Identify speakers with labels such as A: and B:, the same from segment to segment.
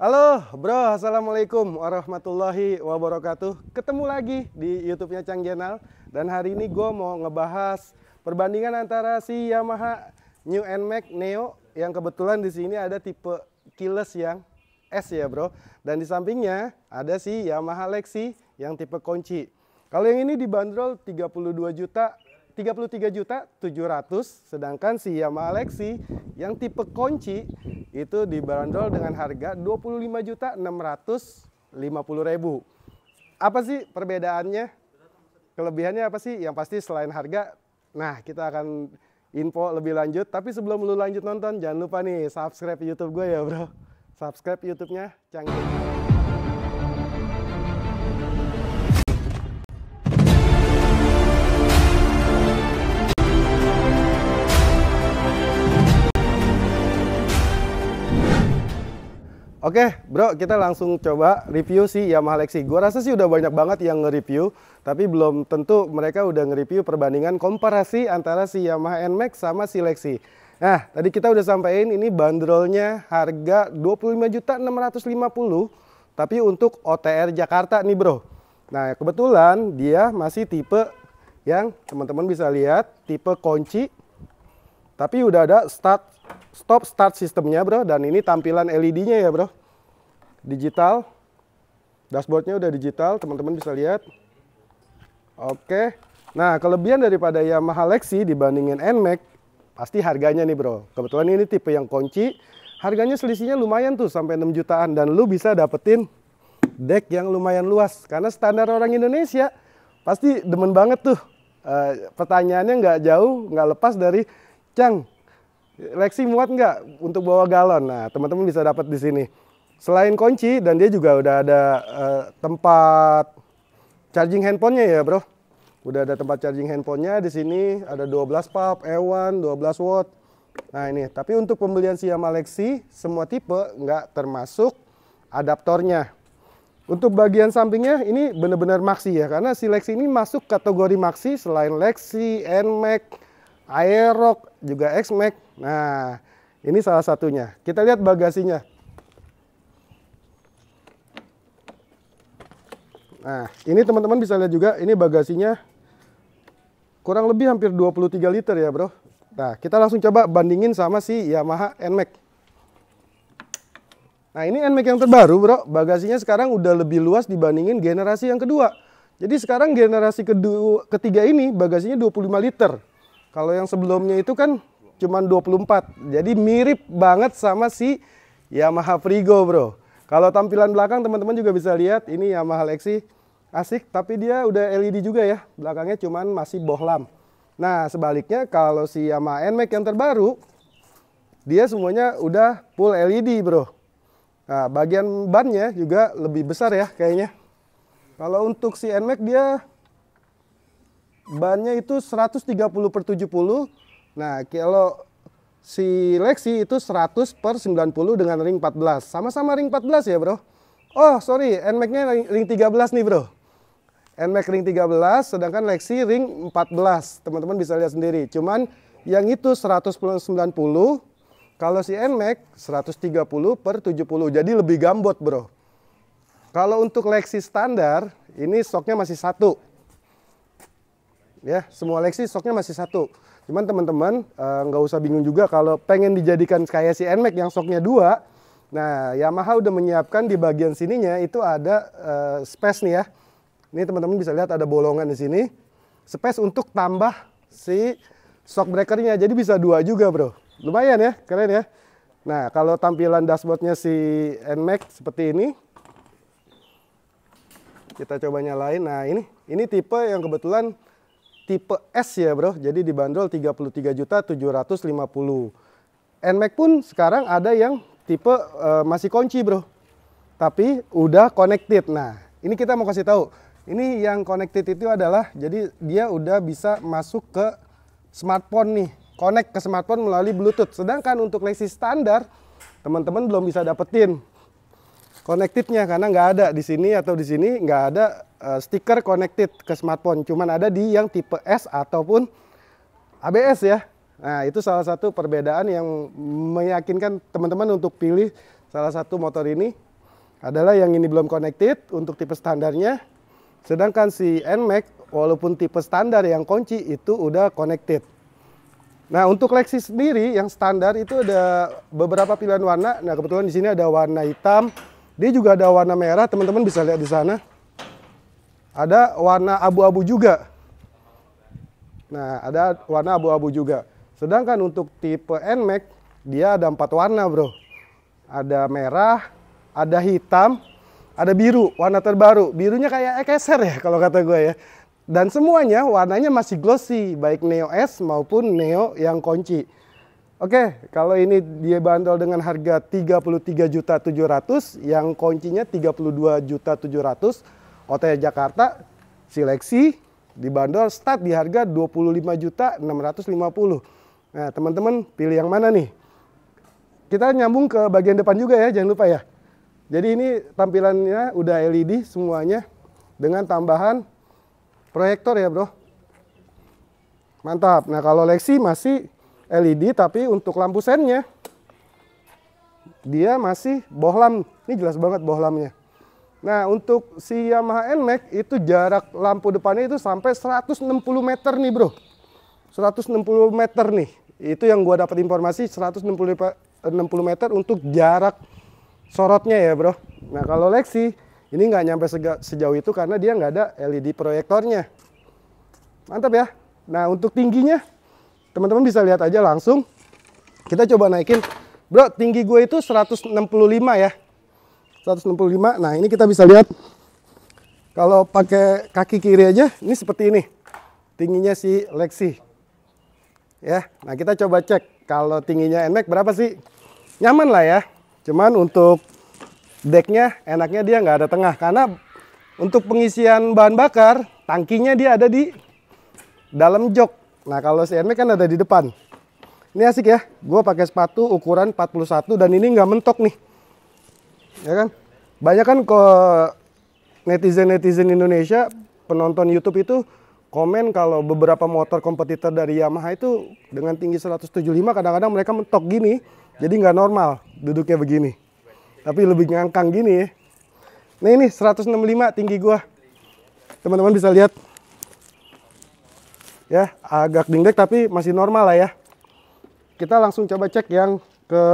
A: Halo bro, Assalamualaikum warahmatullahi wabarakatuh Ketemu lagi di Youtubenya Chang Jenal Dan hari ini gue mau ngebahas perbandingan antara si Yamaha New NMAX Neo Yang kebetulan di sini ada tipe keyless yang S ya bro Dan di sampingnya ada si Yamaha Lexi yang tipe kunci Kalau yang ini dibanderol 32 juta 33 juta 700 sedangkan si Yamaha Lexi yang tipe kunci itu dibanderol dengan harga 25 juta 650 ribu apa sih perbedaannya kelebihannya apa sih yang pasti selain harga nah kita akan info lebih lanjut tapi sebelum lu lanjut nonton jangan lupa nih subscribe YouTube gue ya bro subscribe YouTube-nya canggih Oke, bro, kita langsung coba review si Yamaha Lexi. Gua rasa sih udah banyak banget yang nge-review, tapi belum tentu mereka udah nge-review perbandingan komparasi antara si Yamaha NMAX sama si Lexi. Nah, tadi kita udah sampaikan ini bandrolnya harga 25.650, tapi untuk OTR Jakarta nih, bro. Nah, kebetulan dia masih tipe yang teman-teman bisa lihat, tipe kunci. Tapi udah ada start stop start sistemnya bro dan ini tampilan LED-nya ya bro digital. Dashboardnya udah digital, teman-teman bisa lihat. Oke. Nah, kelebihan daripada Yamaha Lexi dibandingin NMAX, pasti harganya nih bro. Kebetulan ini tipe yang kunci, harganya selisihnya lumayan tuh sampai 6 jutaan. Dan lu bisa dapetin deck yang lumayan luas. Karena standar orang Indonesia, pasti demen banget tuh. E, pertanyaannya nggak jauh, nggak lepas dari, Cang, Lexi muat nggak untuk bawa galon? Nah, teman-teman bisa dapat di sini. Selain kunci dan dia juga udah ada uh, tempat charging handphonenya ya bro. Udah ada tempat charging handphonenya di sini ada 12 pub, E1, 12 watt. Nah ini, tapi untuk pembelian Siam Alexi semua tipe nggak termasuk adaptornya. Untuk bagian sampingnya ini benar-benar maxi ya, karena si Lexi ini masuk kategori maxi selain Lexi, NMAX, Aerox, juga XMAX. Nah ini salah satunya. Kita lihat bagasinya. Nah, ini teman-teman bisa lihat juga, ini bagasinya kurang lebih hampir 23 liter ya bro. Nah, kita langsung coba bandingin sama si Yamaha NMAX. Nah, ini NMAX yang terbaru bro, bagasinya sekarang udah lebih luas dibandingin generasi yang kedua. Jadi sekarang generasi kedua, ketiga ini bagasinya 25 liter. Kalau yang sebelumnya itu kan cuma 24. Jadi mirip banget sama si Yamaha Frigo bro. Kalau tampilan belakang teman-teman juga bisa lihat ini Yamaha Lexi asik tapi dia udah LED juga ya. Belakangnya cuman masih bohlam. Nah, sebaliknya kalau si Yamaha NMAX yang terbaru dia semuanya udah full LED, Bro. Nah, bagian bannya juga lebih besar ya kayaknya. Kalau untuk si NMAX dia bannya itu 130 70. Nah, kalau si Lexi itu 100 per 90 dengan ring 14. Sama-sama ring 14 ya bro. Oh sorry, NMAX-nya ring, 13 nih bro. NMAX ring 13, sedangkan Lexi ring 14. Teman-teman bisa lihat sendiri. Cuman yang itu 100 per 90, kalau si NMAX 130 per 70. Jadi lebih gambot bro. Kalau untuk Lexi standar, ini soknya masih satu. Ya, semua Lexi soknya masih satu. Cuman teman-teman eh, nggak uh, usah bingung juga kalau pengen dijadikan kayak si NMAX yang soknya dua. Nah Yamaha udah menyiapkan di bagian sininya itu ada uh, space nih ya. Ini teman-teman bisa lihat ada bolongan di sini. Space untuk tambah si shock breakernya. Jadi bisa dua juga bro. Lumayan ya, keren ya. Nah kalau tampilan dashboardnya si NMAX seperti ini. Kita coba nyalain. Nah ini, ini tipe yang kebetulan tipe S ya bro, jadi dibanderol 33.750. NMAX pun sekarang ada yang tipe uh, masih kunci bro, tapi udah connected. Nah, ini kita mau kasih tahu. Ini yang connected itu adalah jadi dia udah bisa masuk ke smartphone nih, connect ke smartphone melalui Bluetooth. Sedangkan untuk Lexi standar, teman-teman belum bisa dapetin konektifnya karena nggak ada di sini atau di sini nggak ada uh, stiker connected ke smartphone cuman ada di yang tipe S ataupun ABS ya nah itu salah satu perbedaan yang meyakinkan teman-teman untuk pilih salah satu motor ini adalah yang ini belum connected untuk tipe standarnya sedangkan si NMAX walaupun tipe standar yang kunci itu udah connected Nah, untuk Lexus sendiri yang standar itu ada beberapa pilihan warna. Nah, kebetulan di sini ada warna hitam, dia juga ada warna merah, teman-teman bisa lihat di sana. Ada warna abu-abu juga. Nah, ada warna abu-abu juga. Sedangkan untuk tipe NMAX, dia ada empat warna bro. Ada merah, ada hitam, ada biru, warna terbaru. Birunya kayak ekeser ya kalau kata gue ya. Dan semuanya warnanya masih glossy, baik Neo S maupun Neo yang kunci. Oke, kalau ini dia bandol dengan harga 33.700, yang kuncinya 32.700, OTE Jakarta, seleksi, dibandol start di harga 25.650. Nah, teman-teman pilih yang mana nih? Kita nyambung ke bagian depan juga ya, jangan lupa ya. Jadi ini tampilannya udah LED semuanya dengan tambahan proyektor ya, Bro. Mantap. Nah, kalau Lexi masih LED tapi untuk lampu sennya dia masih bohlam. Ini jelas banget bohlamnya. Nah, untuk si Yamaha NMAX itu jarak lampu depannya itu sampai 160 meter nih, Bro. 160 meter nih. Itu yang gua dapat informasi 160 meter untuk jarak sorotnya ya, Bro. Nah, kalau Lexi ini nggak nyampe sejauh itu karena dia nggak ada LED proyektornya. Mantap ya. Nah, untuk tingginya teman-teman bisa lihat aja langsung kita coba naikin bro tinggi gue itu 165 ya 165 nah ini kita bisa lihat kalau pakai kaki kiri aja ini seperti ini tingginya si Lexi ya nah kita coba cek kalau tingginya enak berapa sih nyaman lah ya cuman untuk decknya enaknya dia nggak ada tengah karena untuk pengisian bahan bakar tangkinya dia ada di dalam jok Nah kalau Enmax kan ada di depan. Ini asik ya. Gue pakai sepatu ukuran 41 dan ini nggak mentok nih. Ya kan? Banyak kan ke netizen-netizen Indonesia, penonton YouTube itu komen kalau beberapa motor kompetitor dari Yamaha itu dengan tinggi 175 kadang-kadang mereka mentok gini. Jadi nggak normal duduknya begini. Tapi lebih ngangkang gini ya. Nah ini 165 tinggi gua. Teman-teman bisa lihat ya agak dingdek tapi masih normal lah ya kita langsung coba cek yang ke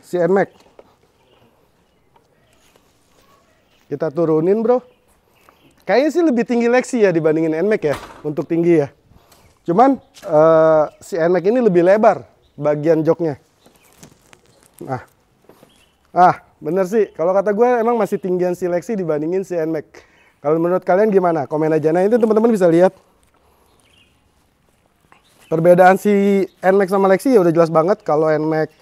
A: CNMAX kita turunin bro kayaknya sih lebih tinggi Lexi ya dibandingin NMAX ya untuk tinggi ya cuman uh, si NMAX ini lebih lebar bagian joknya nah ah bener sih kalau kata gue emang masih tinggian si Lexi dibandingin si NMAX kalau menurut kalian gimana? Komen aja. Nah itu teman-teman bisa lihat Perbedaan si NMAX sama Lexi ya udah jelas banget kalau NMAX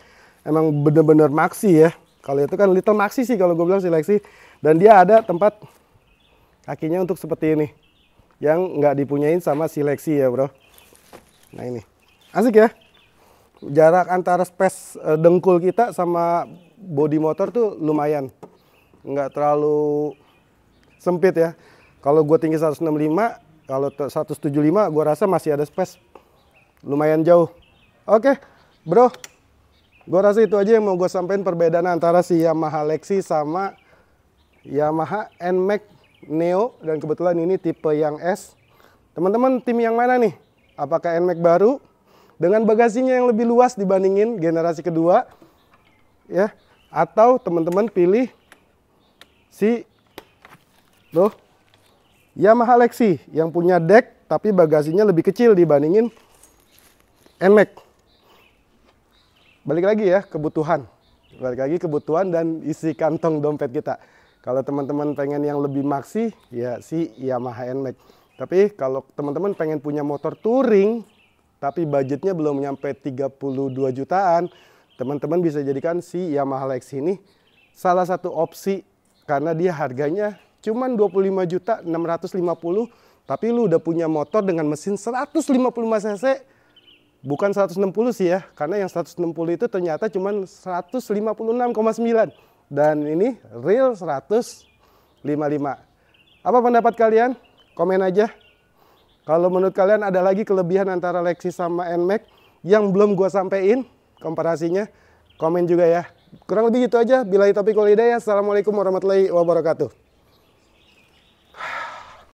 A: emang bener-bener maxi ya. Kalau itu kan little maxi sih kalau gue bilang si Lexi dan dia ada tempat kakinya untuk seperti ini yang nggak dipunyain sama si Lexi ya bro. Nah ini asik ya jarak antara space eh, dengkul kita sama body motor tuh lumayan nggak terlalu sempit ya. Kalau gue tinggi 165, kalau 175 gue rasa masih ada space lumayan jauh. Oke, okay, bro. Gue rasa itu aja yang mau gue sampaikan perbedaan antara si Yamaha Lexi sama Yamaha NMAX Neo. Dan kebetulan ini tipe yang S. Teman-teman, tim yang mana nih? Apakah NMAX baru? Dengan bagasinya yang lebih luas dibandingin generasi kedua? Ya, atau teman-teman pilih si loh Yamaha Lexi yang punya deck tapi bagasinya lebih kecil dibandingin Nmax. Balik lagi ya, kebutuhan. Balik lagi kebutuhan dan isi kantong dompet kita. Kalau teman-teman pengen yang lebih maksi, ya si Yamaha NMAX. Tapi kalau teman-teman pengen punya motor touring, tapi budgetnya belum nyampe 32 jutaan, teman-teman bisa jadikan si Yamaha Lex ini salah satu opsi karena dia harganya cuma 25 juta 650 tapi lu udah punya motor dengan mesin 155 cc bukan 160 sih ya, karena yang 160 itu ternyata cuma 156,9 dan ini real 155. Apa pendapat kalian? Komen aja. Kalau menurut kalian ada lagi kelebihan antara Lexus sama NMAX yang belum gue sampein komparasinya, komen juga ya. Kurang lebih gitu aja. Bila itu topik ya. Assalamualaikum warahmatullahi wabarakatuh.